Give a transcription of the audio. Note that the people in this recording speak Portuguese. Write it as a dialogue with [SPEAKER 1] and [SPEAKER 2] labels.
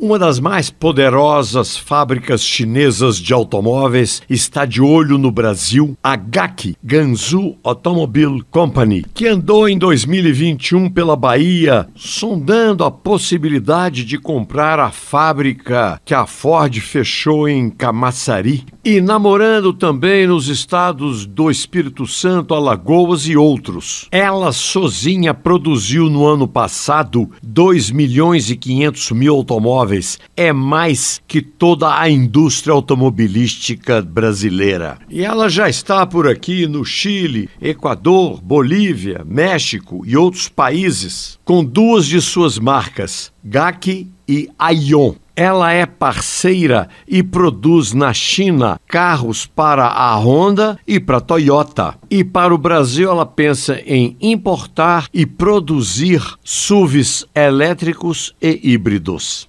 [SPEAKER 1] Uma das mais poderosas fábricas chinesas de automóveis está de olho no Brasil, a GAC, Ganzu Automobile Company, que andou em 2021 pela Bahia, sondando a possibilidade de comprar a fábrica que a Ford fechou em Camaçari e namorando também nos estados do Espírito Santo, Alagoas e outros. Ela sozinha produziu no ano passado 2 milhões e 500 mil automóveis é mais que toda a indústria automobilística brasileira. E ela já está por aqui no Chile, Equador, Bolívia, México e outros países, com duas de suas marcas, GAC e Aion. Ela é parceira e produz na China carros para a Honda e para a Toyota. E para o Brasil, ela pensa em importar e produzir SUVs elétricos e híbridos.